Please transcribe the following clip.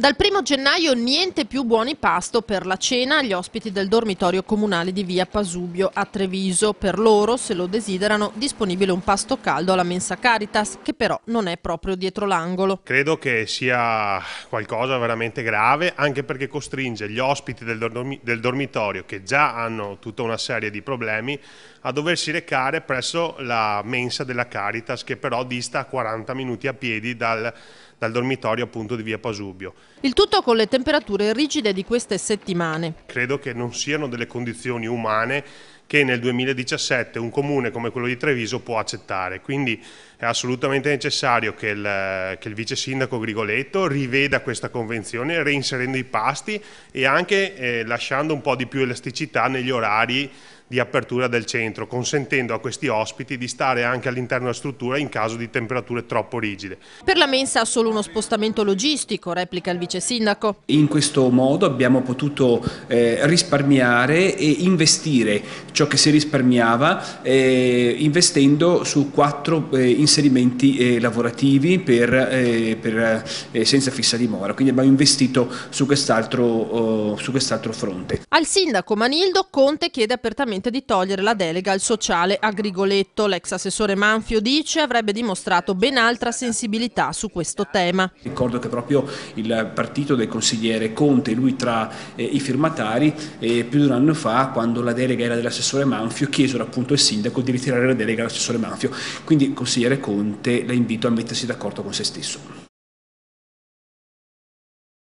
Dal 1 gennaio niente più buoni pasto per la cena agli ospiti del dormitorio comunale di via Pasubio a Treviso. Per loro, se lo desiderano, disponibile un pasto caldo alla mensa Caritas, che però non è proprio dietro l'angolo. Credo che sia qualcosa veramente grave, anche perché costringe gli ospiti del, dormi del dormitorio, che già hanno tutta una serie di problemi, a doversi recare presso la mensa della Caritas, che però dista 40 minuti a piedi dal dal dormitorio appunto di via Pasubio. Il tutto con le temperature rigide di queste settimane. Credo che non siano delle condizioni umane che nel 2017 un comune come quello di Treviso può accettare. Quindi è assolutamente necessario che il, che il vice sindaco Grigoletto riveda questa convenzione reinserendo i pasti e anche eh, lasciando un po' di più elasticità negli orari di apertura del centro, consentendo a questi ospiti di stare anche all'interno della struttura in caso di temperature troppo rigide. Per la mensa solo uno spostamento logistico, replica il vice sindaco. In questo modo abbiamo potuto eh, risparmiare e investire ciò che si risparmiava eh, investendo su quattro eh, inserimenti eh, lavorativi per, eh, per, eh, senza fissa dimora, quindi abbiamo investito su quest'altro oh, quest fronte. Al sindaco Manildo Conte chiede apertamente finalmente di togliere la delega al sociale Agrigoletto. L'ex assessore Manfio dice avrebbe dimostrato ben altra sensibilità su questo tema. Ricordo che proprio il partito del consigliere Conte, lui tra eh, i firmatari, eh, più di un anno fa, quando la delega era dell'assessore Manfio, chiesero appunto il sindaco di ritirare la delega all'assessore Manfio. Quindi consigliere Conte la invito a mettersi d'accordo con se stesso.